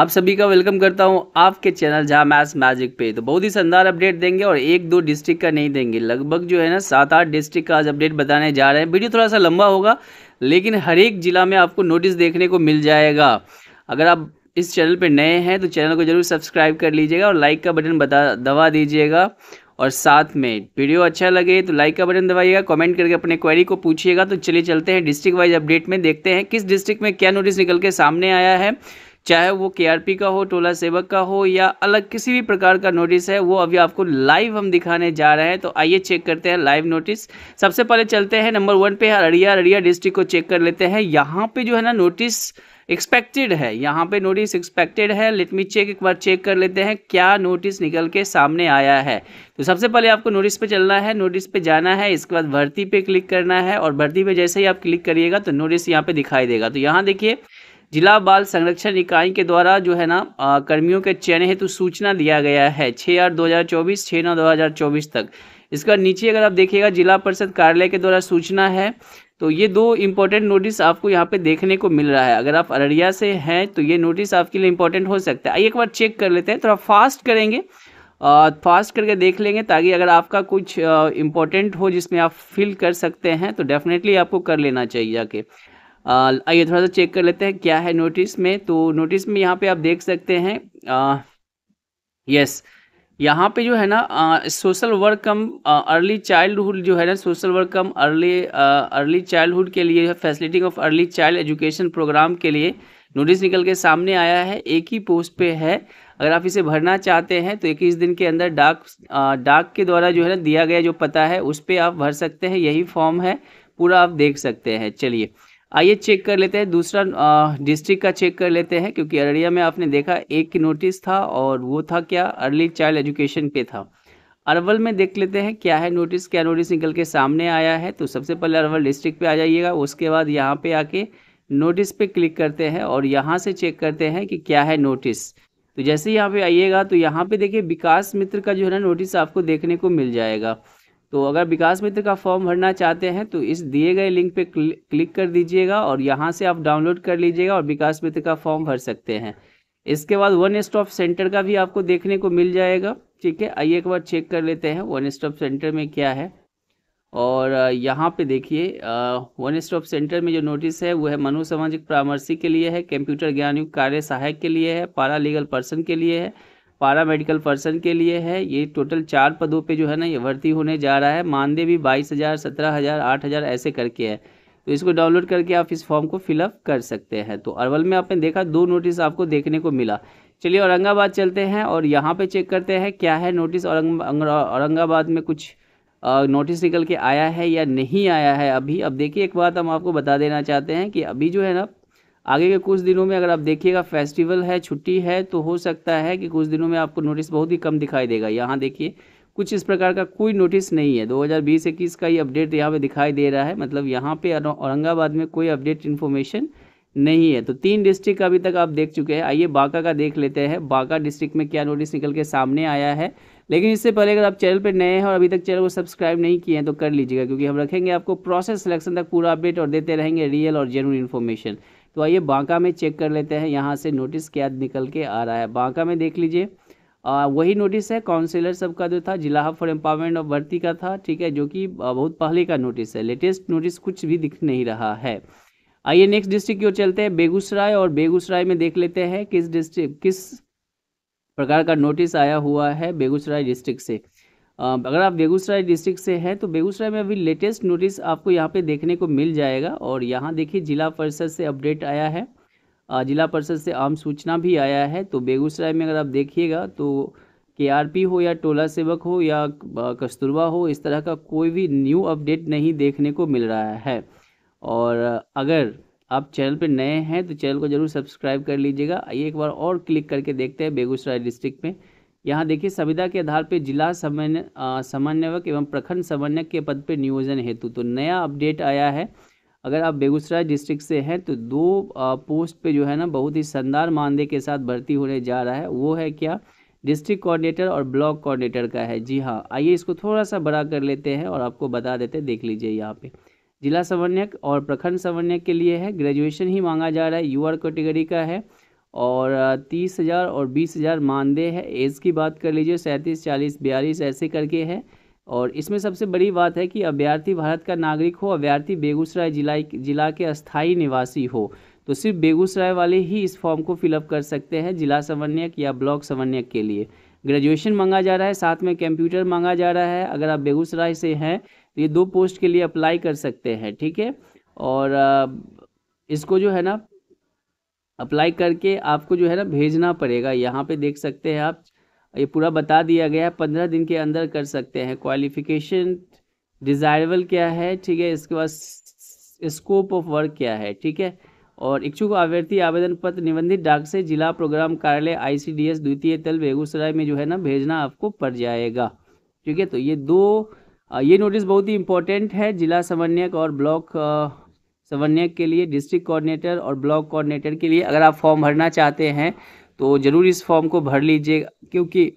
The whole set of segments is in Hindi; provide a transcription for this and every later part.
आप सभी का वेलकम करता हूं आपके चैनल जहां मैथ्स मैजिक पे तो बहुत ही शानदार अपडेट देंगे और एक दो डिस्ट्रिक्ट का नहीं देंगे लगभग जो है ना सात आठ डिस्ट्रिक्ट का आज अपडेट बताने जा रहे हैं वीडियो थोड़ा सा लंबा होगा लेकिन हर एक ज़िला में आपको नोटिस देखने को मिल जाएगा अगर आप इस चैनल पर नए हैं तो चैनल को जरूर सब्सक्राइब कर लीजिएगा और लाइक का बटन बता दबा दीजिएगा और साथ में वीडियो अच्छा लगे तो लाइक का बटन दबाइएगा कमेंट करके अपने क्वेरी को पूछिएगा तो चलिए चलते हैं डिस्ट्रिक्ट वाइज अपडेट में देखते हैं किस डिस्ट्रिक्ट में क्या नोटिस निकल के सामने आया है चाहे वो के का हो टोला सेवक का हो या अलग किसी भी प्रकार का नोटिस है वो अभी आपको लाइव हम दिखाने जा रहे हैं तो आइए चेक करते हैं लाइव नोटिस सबसे पहले चलते हैं नंबर वन पे अररिया अररिया डिस्ट्रिक्ट को चेक कर लेते हैं यहाँ पे जो है ना नोटिस एक्सपेक्टेड है यहाँ पे नोटिस एक्सपेक्टेड है लेट मी चेक एक बार चेक कर लेते हैं क्या नोटिस निकल के सामने आया है तो सबसे पहले आपको नोटिस पे चलना है नोटिस पे जाना है इसके बाद भर्ती पे क्लिक करना है और भर्ती पे जैसे ही आप क्लिक करिएगा तो नोटिस यहाँ पे दिखाई देगा तो यहाँ देखिए जिला बाल संरक्षण इकाई के द्वारा जो है ना कर्मियों के चयन हेतु सूचना दिया गया है छः आठ दो हज़ार चौबीस छः नौ दो हज़ार चौबीस तक इसका नीचे अगर आप देखिएगा जिला परिषद कार्यालय के द्वारा सूचना है तो ये दो इम्पोर्टेंट नोटिस आपको यहाँ पे देखने को मिल रहा है अगर आप अररिया से हैं तो ये नोटिस आपके लिए इम्पोर्टेंट हो सकता है आइए एक बार चेक कर लेते हैं थोड़ा तो फास्ट करेंगे फास्ट करके देख लेंगे ताकि अगर आपका कुछ इम्पोर्टेंट हो जिसमें आप फिल कर सकते हैं तो डेफिनेटली आपको कर लेना चाहिए जाके आइए थोड़ा सा चेक कर लेते हैं क्या है नोटिस में तो नोटिस में यहाँ पे आप देख सकते हैं यस यहाँ पे जो है ना social work cum early childhood जो है ना social work cum early early childhood के लिए facility of early child education program के लिए नोटिस निकल के सामने आया है एक ही पोस्ट पे है अगर आप इसे भरना चाहते हैं तो इक्कीस दिन के अंदर डाक डाक के द्वारा जो है ना दिया गया जो पता है उस पर आप भर सकते हैं यही फॉर्म है पूरा आप देख सकते हैं चलिए आइए चेक कर लेते हैं दूसरा डिस्ट्रिक्ट का चेक कर लेते हैं क्योंकि अररिया में आपने देखा एक नोटिस था और वो था क्या अर्ली चाइल्ड एजुकेशन पे था अरवल में देख लेते हैं क्या है नोटिस क्या नोटिस निकल के सामने आया है तो सबसे पहले अरवल डिस्ट्रिक्ट पे आ जाइएगा उसके बाद यहाँ पे आके नोटिस पे क्लिक करते हैं और यहाँ से चेक करते हैं कि क्या है नोटिस तो जैसे यहाँ पे आइएगा तो यहाँ पे देखिए विकास मित्र का जो है ना नोटिस आपको देखने को मिल जाएगा तो अगर विकास मित्र का फॉर्म भरना चाहते हैं तो इस दिए गए लिंक पे क्लिक कर दीजिएगा और यहाँ से आप डाउनलोड कर लीजिएगा और विकास मित्र का फॉर्म भर सकते हैं इसके बाद वन स्टॉप सेंटर का भी आपको देखने को मिल जाएगा ठीक है आइए एक बार चेक कर लेते हैं वन स्टॉप सेंटर में क्या है और यहाँ पे देखिए वन स्टॉप सेंटर में जो नोटिस है वो है मनोसामाजिक परामर्शी के लिए है कंप्यूटर ज्ञान युक्त कार्य सहायक के लिए है पारा लीगल पर्सन के लिए है पारा मेडिकल पर्सन के लिए है ये टोटल चार पदों पे जो है ना ये भर्ती होने जा रहा है मानदेय भी बाईस हज़ार सत्रह हज़ार आठ हज़ार ऐसे करके है तो इसको डाउनलोड करके आप इस फॉर्म को फिलअप कर सकते हैं तो अरवल में आपने देखा दो नोटिस आपको देखने को मिला चलिए औरंगाबाद चलते हैं और यहाँ पर चेक करते हैं क्या है नोटिस औरंगाबाद में कुछ नोटिस निकल के आया है या नहीं आया है अभी अब देखिए एक बात हम आपको बता देना चाहते हैं कि अभी जो है ना आगे के कुछ दिनों में अगर आप देखिएगा फेस्टिवल है छुट्टी है तो हो सकता है कि कुछ दिनों में आपको नोटिस बहुत ही कम दिखाई देगा यहाँ देखिए कुछ इस प्रकार का कोई नोटिस नहीं है 2020 हज़ार का ये अपडेट यहाँ पे दिखाई दे रहा है मतलब यहाँ पे औरंगाबाद में कोई अपडेट इन्फॉर्मेशन नहीं है तो तीन डिस्ट्रिक्ट अभी तक आप देख चुके हैं आइए बांका का देख लेते हैं बांका डिस्ट्रिक्ट में क्या नोटिस निकल के सामने आया है लेकिन इससे पहले अगर आप चैनल पर नए हैं और अभी तक चैनल को सब्सक्राइब नहीं किए हैं तो कर लीजिएगा क्योंकि हम रखेंगे आपको प्रोसेस सिलेक्शन तक पूरा अपडेट और देते रहेंगे रियल और जेनुइन इन्फॉर्मेशन तो आइए बांका में चेक कर लेते हैं यहाँ से नोटिस क्या निकल के आ रहा है बांका में देख लीजिए वही नोटिस है काउंसिलर सब का जो था जिला हब फॉर एम्पावरमेंट ऑफ भर्ती का था ठीक है जो कि बहुत पहले का नोटिस है लेटेस्ट नोटिस कुछ भी दिख नहीं रहा है आइए नेक्स्ट डिस्ट्रिक्ट की ओर चलते हैं बेगूसराय और बेगूसराय में देख लेते हैं किस डिस्ट्रिक्ट किस प्रकार का नोटिस आया हुआ है बेगूसराय डिस्ट्रिक्ट से अगर आप बेगूसराय डिस्ट्रिक्ट से हैं तो बेगूसराय में अभी लेटेस्ट नोटिस आपको यहाँ पे देखने को मिल जाएगा और यहाँ देखिए जिला परिषद से अपडेट आया है जिला परिषद से आम सूचना भी आया है तो बेगूसराय में अगर आप देखिएगा तो के हो या टोला सेवक हो या कस्तूरबा हो इस तरह का कोई भी न्यू अपडेट नहीं देखने को मिल रहा है और अगर आप चैनल पर नए हैं तो चैनल को ज़रूर सब्सक्राइब कर लीजिएगा आइए एक बार और क्लिक करके देखते हैं बेगूसराय डिस्ट्रिक्ट में यहाँ देखिए संविदा के आधार पर जिला समन्वय समन्वयक एवं प्रखंड समन्वयक के पद पर नियोजन हेतु तो नया अपडेट आया है अगर आप बेगूसराय डिस्ट्रिक्ट से हैं तो दो पोस्ट पे जो है ना बहुत ही शानदार मानदेय के साथ भर्ती होने जा रहा है वो है क्या डिस्ट्रिक्ट कोऑर्डिनेटर और ब्लॉक कोऑर्डिनेटर का है जी हाँ आइए इसको थोड़ा सा बड़ा कर लेते हैं और आपको बता देते हैं देख लीजिए यहाँ पे जिला समन्वयक और प्रखंड समन्वयक के लिए है ग्रेजुएशन ही मांगा जा रहा है यू कैटेगरी का है और तीस हज़ार और बीस हज़ार मानदेय है एज की बात कर लीजिए सैंतीस चालीस बयालीस ऐसे करके है और इसमें सबसे बड़ी बात है कि अभ्यर्थी भारत का नागरिक हो अभ्यर्थी बेगूसराय जिला जिला के अस्थाई निवासी हो तो सिर्फ बेगूसराय वाले ही इस फॉर्म को फिलअप कर सकते हैं जिला समन्वयक या ब्लॉक समन्वयक के लिए ग्रेजुएशन मांगा जा रहा है साथ में कंप्यूटर मांगा जा रहा है अगर आप बेगूसराय से हैं तो ये दो पोस्ट के लिए अप्लाई कर सकते हैं ठीक है और इसको जो है ना अप्लाई करके आपको जो है ना भेजना पड़ेगा यहाँ पे देख सकते हैं आप ये पूरा बता दिया गया है पंद्रह दिन के अंदर कर सकते हैं क्वालिफिकेशन डिज़ायरेबल क्या है ठीक है इसके बाद स्कोप ऑफ वर्क क्या है ठीक है और इच्छुक अभ्यर्थी आवेदन पत्र निबंधित डाक से जिला प्रोग्राम कार्यालय आईसीडीएस द्वितीय तल बेगूसराय में जो है ना भेजना आपको पड़ जाएगा ठीक है तो ये दो ये नोटिस बहुत ही इंपॉर्टेंट है जिला समन्वयक और ब्लॉक समन्वयक के लिए डिस्ट्रिक्ट कोऑर्डिनेटर और ब्लॉक कोऑर्डिनेटर के लिए अगर आप फॉर्म भरना चाहते हैं तो ज़रूर इस फॉर्म को भर लीजिएगा क्योंकि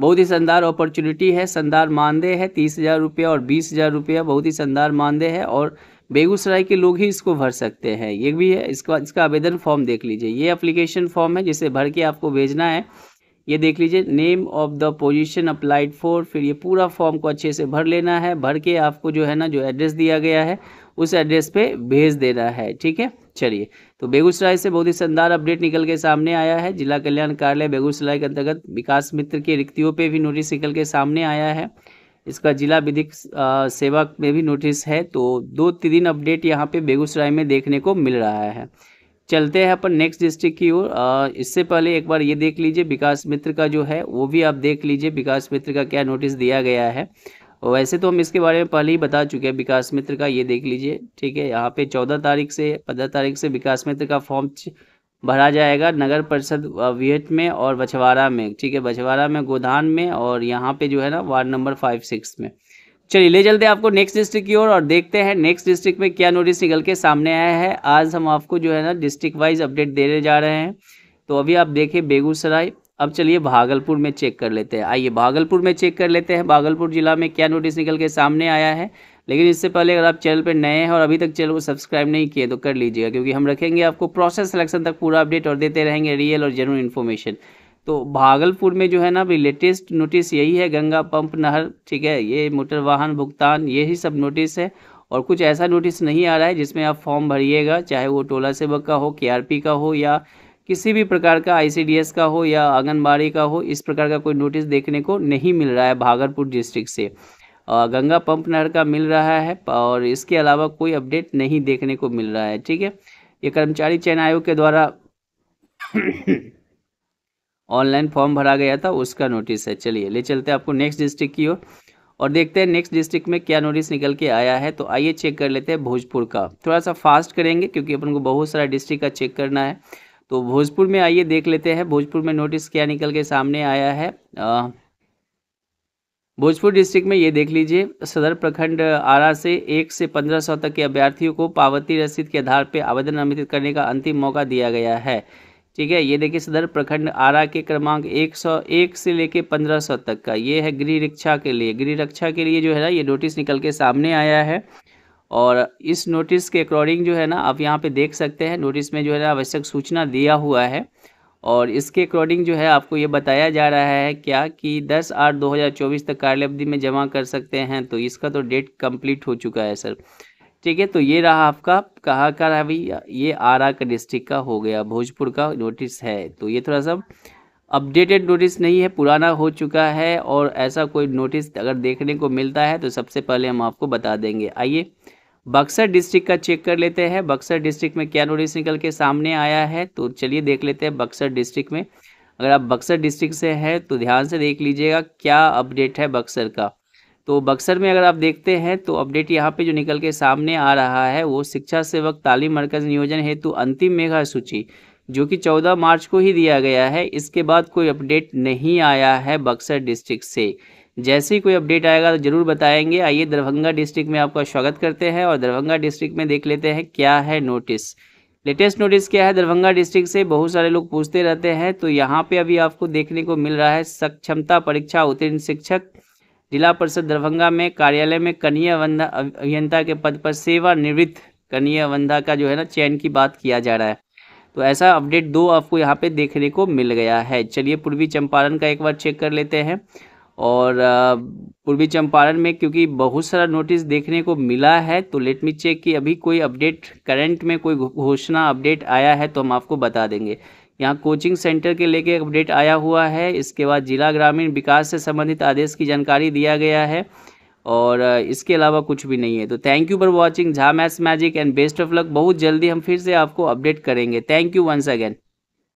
बहुत ही शानदार अपॉर्चुनिटी है शानदार मानदेय है तीस हज़ार रुपया और बीस हज़ार रुपया बहुत ही शानदार मानदेय है और बेगूसराय के लोग ही इसको भर सकते हैं ये भी है इसका इसका आवेदन फॉर्म देख लीजिए ये अप्लीकेशन फॉर्म है जिसे भर के आपको भेजना है ये देख लीजिए name of the position applied for फिर ये पूरा फॉर्म को अच्छे से भर लेना है भर के आपको जो है ना जो एड्रेस दिया गया है उस एड्रेस पे भेज देना है ठीक है चलिए तो बेगूसराय से बहुत ही शानदार अपडेट निकल के सामने आया है जिला कल्याण कार्यालय बेगूसराय के अंतर्गत विकास मित्र की रिक्तियों पे भी नोटिस निकल के सामने आया है इसका जिला विधिक सेवा में भी नोटिस है तो दो तीन अपडेट यहाँ पे बेगूसराय में देखने को मिल रहा है चलते हैं अपन नेक्स्ट डिस्ट्रिक्ट की ओर इससे पहले एक बार ये देख लीजिए विकास मित्र का जो है वो भी आप देख लीजिए विकास मित्र का क्या नोटिस दिया गया है वैसे तो हम इसके बारे में पहले ही बता चुके हैं विकास मित्र का ये देख लीजिए ठीक है यहाँ पे चौदह तारीख से पंद्रह तारीख से विकास मित्र का फॉर्म भरा जाएगा नगर परिषद विहट में और बछवाड़ा में ठीक है बछवाड़ा में गोधान में और यहाँ पे जो है ना वार्ड नंबर फाइव सिक्स में चलिए ले चलते हैं आपको नेक्स्ट डिस्ट्रिक्ट की ओर और, और देखते हैं नेक्स्ट डिस्ट्रिक्ट में क्या नोटिस निकल के सामने आया है आज हम आपको जो है ना डिस्ट्रिक्ट वाइज अपडेट देने जा रहे हैं तो अभी आप देखें बेगूसराय अब चलिए भागलपुर में चेक कर लेते हैं आइए भागलपुर में चेक कर लेते हैं भागलपुर जिला में क्या नोटिस निकल के सामने आया है लेकिन इससे पहले अगर आप चैनल पर नए हैं और अभी तक चैनल को सब्सक्राइब नहीं किए तो कर लीजिएगा क्योंकि हम रखेंगे आपको प्रोसेस सिलेक्शन तक पूरा अपडेट और देते रहेंगे रियल और जेनुअन इन्फॉर्मेशन तो भागलपुर में जो है ना अभी लेटेस्ट नोटिस यही है गंगा पंप नहर ठीक है ये मोटर वाहन भुगतान यही सब नोटिस है और कुछ ऐसा नोटिस नहीं आ रहा है जिसमें आप फॉर्म भरिएगा चाहे वो टोला सेवक का हो के का हो या किसी भी प्रकार का आई का हो या आंगनबाड़ी का हो इस प्रकार का कोई नोटिस देखने को नहीं मिल रहा है भागलपुर डिस्ट्रिक्ट से गंगा पंप नहर का मिल रहा है और इसके अलावा कोई अपडेट नहीं देखने को मिल रहा है ठीक है ये कर्मचारी चयन आयोग के द्वारा ऑनलाइन फॉर्म भरा गया था उसका नोटिस है चलिए ले चलते हैं आपको नेक्स्ट डिस्ट्रिक्ट की ओर और देखते हैं नेक्स्ट डिस्ट्रिक्ट में क्या नोटिस निकल के आया है तो आइए चेक कर लेते हैं भोजपुर का थोड़ा सा फास्ट करेंगे क्योंकि अपन को बहुत सारा डिस्ट्रिक्ट का चेक करना है तो भोजपुर में आइए देख लेते हैं भोजपुर में नोटिस क्या निकल के सामने आया है भोजपुर डिस्ट्रिक्ट में ये देख लीजिए सदर प्रखंड आरा से एक से पंद्रह सौ तक के अभ्यर्थियों को पावती रसीद के आधार पर आवेदन आमंत्रित करने का अंतिम मौका दिया गया है ठीक है ये देखिए सदर प्रखंड आरा के क्रमांक 101 से लेके 1500 तक का ये है गृह रक्षा के लिए गृह रक्षा के लिए जो है ना ये नोटिस निकल के सामने आया है और इस नोटिस के अकॉर्डिंग जो है ना आप यहाँ पे देख सकते हैं नोटिस में जो है ना आवश्यक सूचना दिया हुआ है और इसके अकॉर्डिंग जो है आपको ये बताया जा रहा है क्या कि दस आठ दो तक कार्य अवधि में जमा कर सकते हैं तो इसका तो डेट कम्प्लीट हो चुका है सर ठीक है तो ये रहा आपका कहाँ का रहा भैया ये आरा का डिस्ट्रिक्ट का हो गया भोजपुर का नोटिस है तो ये थोड़ा सा अपडेटेड नोटिस नहीं है पुराना हो चुका है और ऐसा कोई नोटिस अगर देखने को मिलता है तो सबसे पहले हम आपको बता देंगे आइए बक्सर डिस्ट्रिक्ट का चेक कर लेते हैं बक्सर डिस्ट्रिक्ट में क्या नोटिस निकल के सामने आया है तो चलिए देख लेते हैं बक्सर डिस्ट्रिक्ट में अगर आप बक्सर डिस्ट्रिक्ट से हैं तो ध्यान से देख लीजिएगा क्या अपडेट है बक्सर का तो बक्सर में अगर आप देखते हैं तो अपडेट यहाँ पे जो निकल के सामने आ रहा है वो शिक्षा सेवक तालीम मरकज नियोजन हेतु अंतिम मेघा सूची जो कि 14 मार्च को ही दिया गया है इसके बाद कोई अपडेट नहीं आया है बक्सर डिस्ट्रिक्ट से जैसे ही कोई अपडेट आएगा तो ज़रूर बताएंगे आइए दरभंगा डिस्ट्रिक्ट में आपका स्वागत करते हैं और दरभंगा डिस्ट्रिक्ट में देख लेते हैं क्या है नोटिस लेटेस्ट नोटिस क्या है दरभंगा डिस्ट्रिक्ट से बहुत सारे लोग पूछते रहते हैं तो यहाँ पे अभी आपको देखने को मिल रहा है सक्षमता परीक्षा उत्तीर्ण शिक्षक जिला परिषद दरभंगा में कार्यालय में कनीय अभियंता के पद पर सेवानिवृत्त कनीय अवंधा का जो है ना चयन की बात किया जा रहा है तो ऐसा अपडेट दो आपको यहाँ पे देखने को मिल गया है चलिए पूर्वी चंपारण का एक बार चेक कर लेते हैं और पूर्वी चंपारण में क्योंकि बहुत सारा नोटिस देखने को मिला है तो लेट मी चेक कि अभी कोई अपडेट करंट में कोई घोषणा अपडेट आया है तो हम आपको बता देंगे यहाँ कोचिंग सेंटर के लेके अपडेट आया हुआ है इसके बाद जिला ग्रामीण विकास से संबंधित आदेश की जानकारी दिया गया है और इसके अलावा कुछ भी नहीं है तो thank you for watching Jha maths magic and best of luck बहुत जल्दी हम फिर से आपको अपडेट करेंगे थैंक यू वंस अगेन